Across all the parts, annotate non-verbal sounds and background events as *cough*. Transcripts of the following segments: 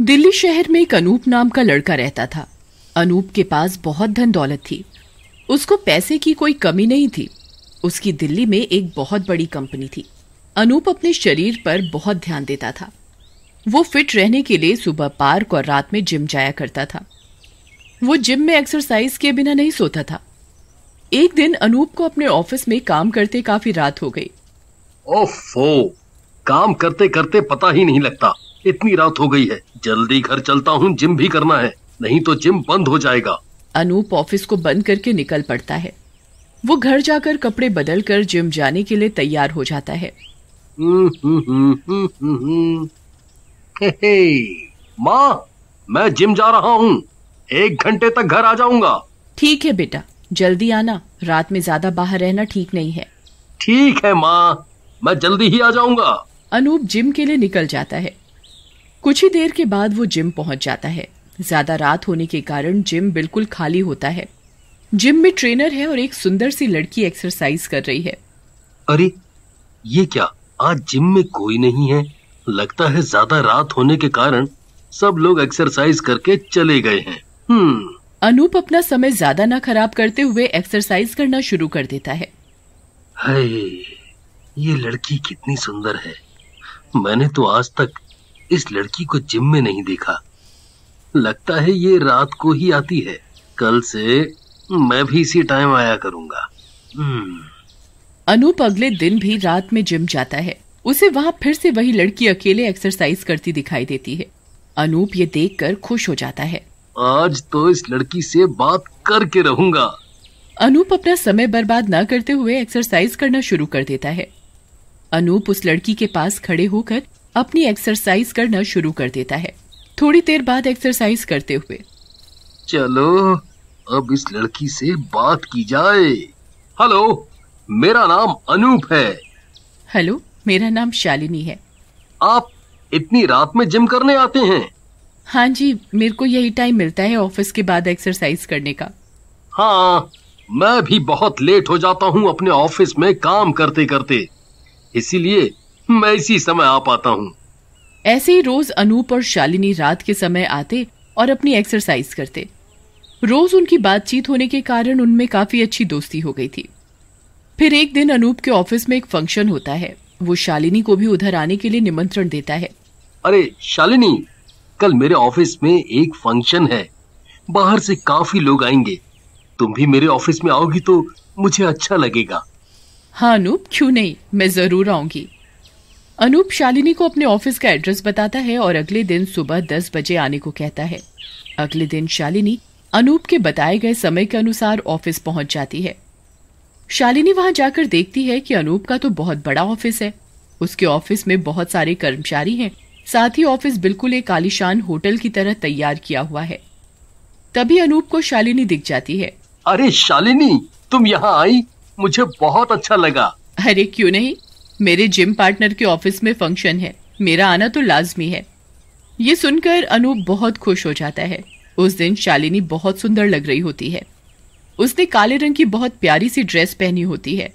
दिल्ली शहर में एक अनूप नाम का लड़का रहता था अनूप के पास बहुत धन दौलत थी उसको पैसे की कोई कमी नहीं थी उसकी दिल्ली में एक बहुत बड़ी कंपनी थी अनूप अपने शरीर पर बहुत ध्यान देता था वो फिट रहने के लिए सुबह पार्क और रात में जिम जाया करता था वो जिम में एक्सरसाइज के बिना नहीं सोता था एक दिन अनूप को अपने ऑफिस में काम करते काफी रात हो गई ओफो काम करते करते पता ही नहीं लगता इतनी रात हो गई है जल्दी घर चलता हूँ जिम भी करना है नहीं तो जिम बंद हो जाएगा अनूप ऑफिस को बंद करके निकल पड़ता है वो घर जाकर कपड़े बदल कर जिम जाने के लिए तैयार हो जाता है हम्म, हम्म, हम्म, माँ मैं जिम जा रहा हूँ एक घंटे तक घर आ जाऊंगा ठीक है बेटा जल्दी आना रात में ज्यादा बाहर रहना ठीक नहीं है ठीक है माँ मैं जल्दी ही आ जाऊंगा अनूप जिम के लिए निकल जाता है कुछ ही देर के बाद वो जिम पहुंच जाता है ज्यादा रात होने के कारण जिम बिल्कुल खाली होता है जिम में ट्रेनर है और एक सुंदर सी लड़की एक्सरसाइज कर रही है अरे ये क्या आज जिम में कोई नहीं है लगता है ज्यादा रात होने के कारण सब लोग एक्सरसाइज करके चले गए हैं हम्म। अनूप अपना समय ज्यादा ना खराब करते हुए एक्सरसाइज करना शुरू कर देता है हाय ये लड़की कितनी सुंदर है मैंने तो आज तक इस लड़की को जिम में नहीं देखा लगता है ये रात को ही आती है कल से मैं भी इसी टाइम आया करूंगा हम्म। अनूप अगले दिन भी रात में जिम जाता है उसे वहाँ फिर से वही लड़की अकेले एक्सरसाइज करती दिखाई देती है अनूप ये कर खुश हो जाता है आज तो इस लड़की से बात करके रहूंगा अनूप अपना समय बर्बाद न करते हुए एक्सरसाइज करना शुरू कर देता है अनूप उस लड़की के पास खड़े होकर अपनी एक्सरसाइज करना शुरू कर देता है थोड़ी देर बाद एक्सरसाइज करते हुए चलो अब इस लड़की से बात की जाए हेलो मेरा नाम अनूप है हेलो मेरा नाम शालिनी है आप इतनी रात में जिम करने आते हैं हाँ जी मेरे को यही टाइम मिलता है ऑफिस के बाद एक्सरसाइज करने का हाँ मैं भी बहुत लेट हो जाता हूँ अपने ऑफिस में काम करते करते इसीलिए मैं इसी समय आ पाता हूँ ऐसे ही रोज अनूप और शालिनी रात के समय आते और अपनी एक्सरसाइज करते रोज उनकी बातचीत होने के कारण उनमें काफी अच्छी दोस्ती हो गई थी फिर एक दिन अनूप के ऑफिस में एक फंक्शन होता है वो शालिनी को भी उधर आने के लिए निमंत्रण देता है अरे शालिनी कल मेरे ऑफिस में एक फंक्शन है बाहर से काफी लोग आएंगे तुम भी मेरे ऑफिस में आओगी तो मुझे अच्छा लगेगा हाँ अनूप क्यों नहीं मैं जरूर आऊंगी अनूप शालिनी को अपने ऑफिस का एड्रेस बताता है और अगले दिन सुबह दस बजे आने को कहता है अगले दिन शालिनी अनूप के बताए गए समय के अनुसार ऑफिस पहुंच जाती है शालिनी वहां जाकर देखती है कि अनूप का तो बहुत बड़ा ऑफिस है उसके ऑफिस में बहुत सारे कर्मचारी हैं साथ ही ऑफिस बिल्कुल एक आलिशान होटल की तरह तैयार किया हुआ है तभी अनूप को शालिनी दिख जाती है अरे शालिनी तुम यहाँ आई मुझे बहुत अच्छा लगा अरे क्यों नहीं मेरे जिम पार्टनर के ऑफिस में फंक्शन है मेरा आना तो लाजमी है ये सुनकर अनूप बहुत खुश हो जाता है उस दिन शालिनी बहुत सुंदर लग रही होती है उसने काले रंग की बहुत प्यारी सी ड्रेस पहनी होती है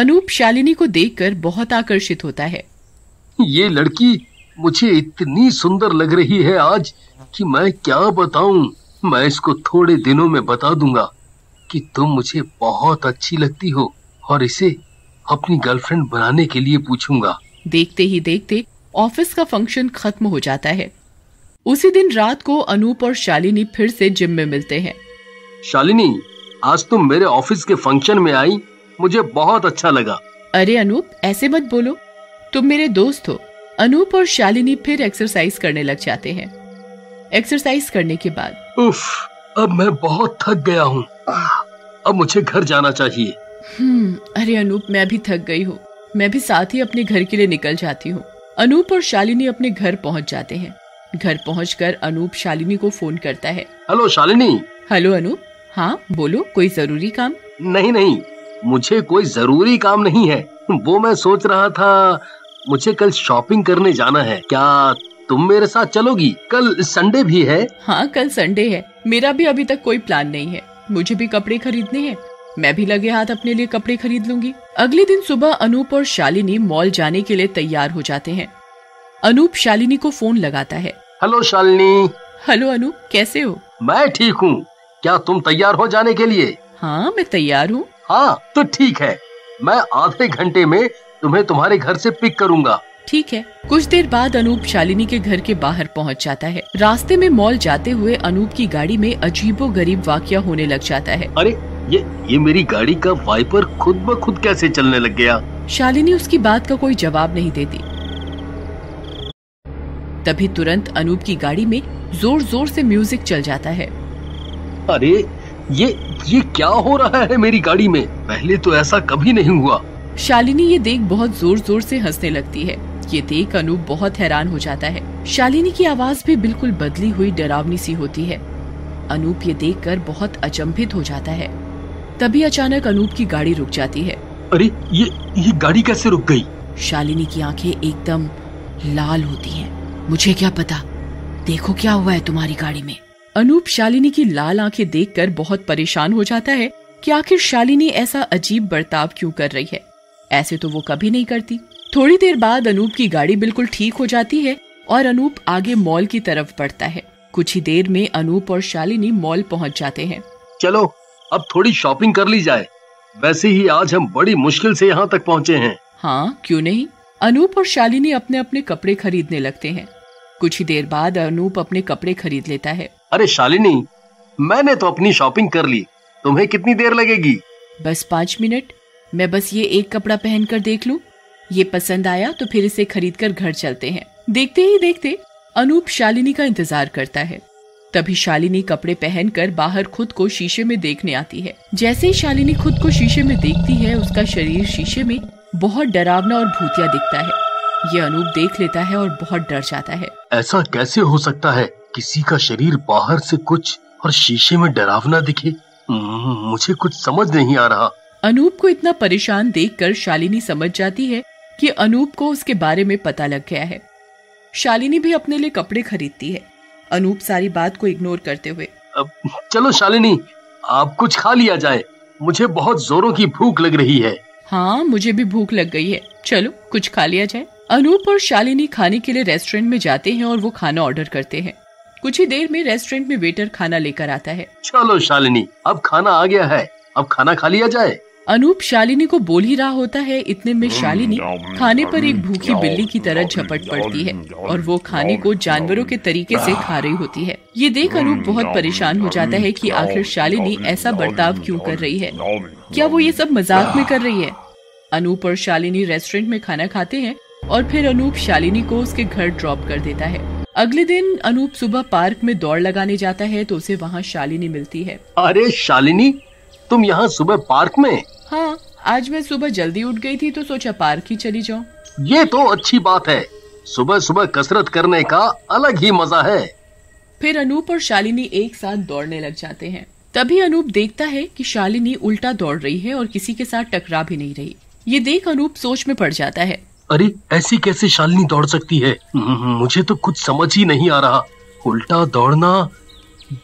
अनूप शालिनी को देखकर बहुत आकर्षित होता है ये लड़की मुझे इतनी सुंदर लग रही है आज कि मैं क्या बताऊं मैं इसको थोड़े दिनों में बता दूंगा कि तुम मुझे बहुत अच्छी लगती हो और इसे अपनी गर्लफ्रेंड बनाने के लिए पूछूंगा देखते ही देखते ऑफिस का फंक्शन खत्म हो जाता है उसी दिन रात को अनूप और शालिनी फिर से जिम में मिलते हैं शालिनी आज तुम मेरे ऑफिस के फंक्शन में आई मुझे बहुत अच्छा लगा अरे अनूप ऐसे मत बोलो तुम मेरे दोस्त हो अनूप और शालिनी फिर एक्सरसाइज करने लग जाते हैं एक्सरसाइज करने के बाद उफ, अब मैं बहुत थक गया हूँ अब मुझे घर जाना चाहिए हम्म, अरे अनूप मैं भी थक गई हूँ मैं भी साथ ही अपने घर के लिए निकल जाती हूँ अनूप और शालिनी अपने घर पहुँच जाते हैं घर कर अनूप शालिनी को फोन करता है हेलो शालिनी हेलो अनूप हाँ बोलो कोई जरूरी काम नहीं नहीं मुझे कोई जरूरी काम नहीं है वो मैं सोच रहा था मुझे कल शॉपिंग करने जाना है क्या तुम मेरे साथ चलोगी कल संडे भी है हाँ कल संडे है मेरा भी अभी तक कोई प्लान नहीं है मुझे भी कपड़े खरीदने हैं मैं भी लगे हाथ अपने लिए कपड़े खरीद लूंगी अगले दिन सुबह अनूप और शालिनी मॉल जाने के लिए तैयार हो जाते हैं अनूप शालिनी को फोन लगाता है हेलो शालिनी हेलो अनूप कैसे हो मैं ठीक हूँ क्या तुम तैयार हो जाने के लिए हाँ मैं तैयार हूँ हाँ तो ठीक है मैं आधे घंटे में तुम्हें तुम्हारे घर से पिक करूँगा ठीक है कुछ देर बाद अनूप शालिनी के घर के बाहर पहुंच जाता है रास्ते में मॉल जाते हुए अनूप की गाड़ी में अजीबो गरीब वाक्य होने लग जाता है अरे ये ये मेरी गाड़ी का वाइपर खुद ब खुद कैसे चलने लग गया शालिनी उसकी बात का कोई जवाब नहीं देती तभी तुरंत अनूप की गाड़ी में जोर जोर से म्यूजिक चल जाता है अरे ये ये क्या हो रहा है मेरी गाड़ी में पहले तो ऐसा कभी नहीं हुआ शालिनी ये देख बहुत जोर जोर से हंसने लगती है ये देख अनूप बहुत हैरान हो जाता है शालिनी की आवाज भी बिल्कुल बदली हुई डरावनी सी होती है अनूप ये देख बहुत अचंभित हो जाता है तभी अचानक अनूप की गाड़ी रुक जाती है अरे ये ये गाड़ी कैसे रुक गई शालिनी की आंखें एकदम लाल होती हैं। मुझे क्या पता देखो क्या हुआ है तुम्हारी गाड़ी में अनूप शालिनी की लाल आंखें देखकर बहुत परेशान हो जाता है कि आखिर शालिनी ऐसा अजीब बर्ताव क्यों कर रही है ऐसे तो वो कभी नहीं करती थोड़ी देर बाद अनूप की गाड़ी बिल्कुल ठीक हो जाती है और अनूप आगे मॉल की तरफ बढ़ता है कुछ ही देर में अनूप और शालिनी मॉल पहुंच जाते हैं चलो अब थोड़ी शॉपिंग कर ली जाए वैसे ही आज हम बड़ी मुश्किल से यहाँ तक पहुँचे हैं हाँ क्यों नहीं अनूप और शालिनी अपने अपने कपड़े खरीदने लगते हैं कुछ ही देर बाद अनूप अपने कपड़े खरीद लेता है अरे शालिनी मैंने तो अपनी शॉपिंग कर ली तुम्हें कितनी देर लगेगी बस पाँच मिनट मैं बस ये एक कपड़ा पहन कर देख लूँ ये पसंद आया तो फिर इसे खरीद कर घर चलते हैं देखते ही देखते अनूप शालिनी का इंतजार करता है तभी शालिनी कपड़े पहनकर बाहर खुद को शीशे में देखने आती है जैसे ही शालिनी खुद को शीशे में देखती है उसका शरीर शीशे में बहुत डरावना और भूतिया दिखता है ये अनूप देख लेता है और बहुत डर जाता है ऐसा कैसे हो सकता है किसी का शरीर बाहर से कुछ और शीशे में डरावना दिखे मुझे कुछ समझ नहीं आ रहा अनूप को इतना परेशान देखकर शालिनी समझ जाती है कि अनूप को उसके बारे में पता लग गया है शालिनी भी अपने लिए कपड़े खरीदती है अनूप सारी बात को इग्नोर करते हुए अब चलो शालिनी आप कुछ खा लिया जाए मुझे बहुत जोरों की भूख लग रही है हाँ मुझे भी भूख लग गई है चलो कुछ खा लिया जाए अनूप और शालिनी खाने के लिए रेस्टोरेंट में जाते हैं और वो खाना ऑर्डर करते हैं कुछ ही देर में रेस्टोरेंट में वेटर खाना लेकर आता है चलो शालिनी अब खाना आ गया है अब खाना खा लिया जाए अनूप शालिनी को बोल ही रहा होता है इतने में hmm, शालिनी खाने पर एक भूखी बिल्ली की तरह झपट पड़ती है और वो खाने को जानवरों के तरीके से खा रही होती है ये hmm, देख अनूप बहुत परेशान हो जाता है कि आखिर शालिनी ऐसा बर्ताव क्यों कर रही है क्या वो ये सब मजाक में कर रही है अनूप और शालिनी रेस्टोरेंट में खाना खाते हैं और फिर अनूप शालिनी को उसके घर ड्रॉप कर देता है अगले दिन अनूप सुबह पार्क में दौड़ लगाने जाता है तो उसे वहाँ शालिनी मिलती है अरे शालिनी तुम यहाँ सुबह पार्क में हाँ आज मैं सुबह जल्दी उठ गई थी तो सोचा पार्क ही चली जाऊँ ये तो अच्छी बात है सुबह सुबह कसरत करने का अलग ही मजा है फिर अनूप और शालिनी एक साथ दौड़ने लग जाते हैं तभी अनूप देखता है कि शालिनी उल्टा दौड़ रही है और किसी के साथ टकरा भी नहीं रही ये देख अनूप सोच में पड़ जाता है अरे ऐसी कैसे शालिनी दौड़ सकती है हम्म, मुझे तो कुछ समझ ही नहीं आ रहा उल्टा दौड़ना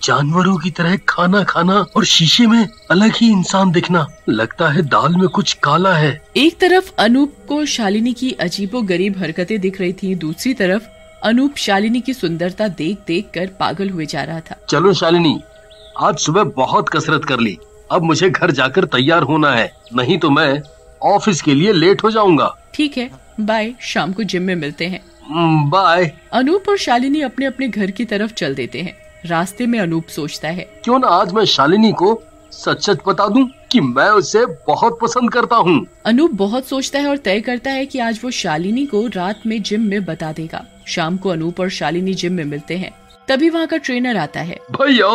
जानवरों की तरह खाना खाना और शीशे में अलग ही इंसान दिखना लगता है दाल में कुछ काला है एक तरफ अनूप को शालिनी की अजीबो गरीब हरकते दिख रही थी दूसरी तरफ अनूप शालिनी की सुंदरता देख देख कर पागल हुए जा रहा था चलो शालिनी आज सुबह बहुत कसरत कर ली अब मुझे घर जाकर तैयार होना है नहीं तो मैं ऑफिस के लिए लेट हो जाऊंगा ठीक है बाय शाम को जिम में मिलते हैं बाय hmm, अनूप और शालिनी अपने अपने घर की तरफ चल देते हैं रास्ते में अनूप सोचता है क्यों ना आज मैं शालिनी को सच सच बता दूं कि मैं उसे बहुत पसंद करता हूं। अनूप बहुत सोचता है और तय करता है कि आज वो शालिनी को रात में जिम में बता देगा शाम को अनूप और शालिनी जिम में मिलते हैं तभी वहाँ का ट्रेनर आता है भैया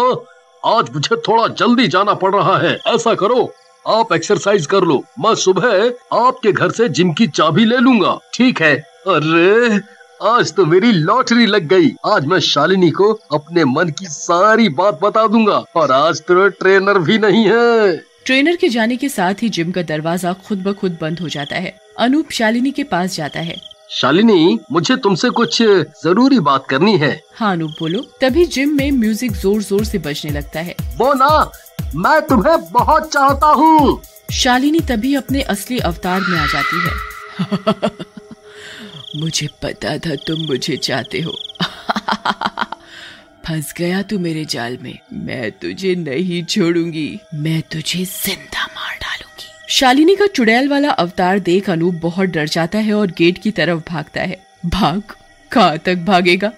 आज मुझे थोड़ा जल्दी जाना पड़ रहा है ऐसा करो आप एक्सरसाइज कर लो मैं सुबह आपके घर से जिम की चाबी ले लूंगा ठीक है अरे आज तो मेरी लॉटरी लग गई आज मैं शालिनी को अपने मन की सारी बात बता दूंगा और आज तो ट्रेनर भी नहीं है ट्रेनर के जाने के साथ ही जिम का दरवाजा खुद ब खुद बंद हो जाता है अनूप शालिनी के पास जाता है शालिनी मुझे तुमसे कुछ जरूरी बात करनी है हाँ अनूप बोलो तभी जिम में म्यूजिक जोर जोर से बजने लगता है बोना मैं तुम्हें बहुत चाहता हूँ शालिनी तभी अपने असली अवतार में आ जाती है *laughs* मुझे पता था तुम मुझे चाहते हो *laughs* फंस गया तू मेरे जाल में मैं तुझे नहीं छोड़ूंगी मैं तुझे जिंदा मार डालूंगी शालिनी का चुड़ैल वाला अवतार देख अनूप बहुत डर जाता है और गेट की तरफ भागता है भाग कहाँ तक भागेगा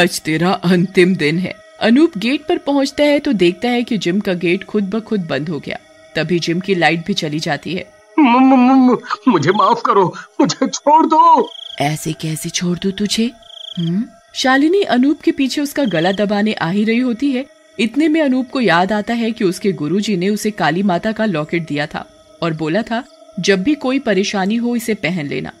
आज तेरा अंतिम दिन है अनूप गेट पर पहुंचता है तो देखता है कि जिम का गेट खुद ब खुद बंद हो गया तभी जिम की लाइट भी चली जाती है मुझे माफ करो मुझे छोड़ दो ऐसे कैसे छोड़ दू तुझे हम्म शालिनी अनूप के पीछे उसका गला दबाने आ ही रही होती है इतने में अनूप को याद आता है कि उसके गुरुजी ने उसे काली माता का लॉकेट दिया था और बोला था जब भी कोई परेशानी हो इसे पहन लेना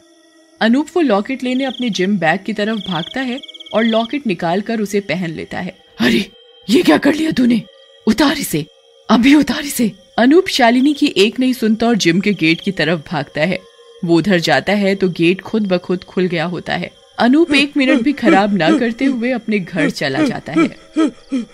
अनूप वो लॉकेट लेने अपने जिम बैग की तरफ भागता है और लॉकेट निकाल कर उसे पहन लेता है अरे ये क्या कर लिया तूने उतार इसे अभी उतार इसे अनूप शालिनी की एक नहीं सुनता और जिम के गेट की तरफ भागता है वो उधर जाता है तो गेट खुद ब खुद खुल गया होता है अनूप एक मिनट भी खराब ना करते हुए अपने घर चला जाता है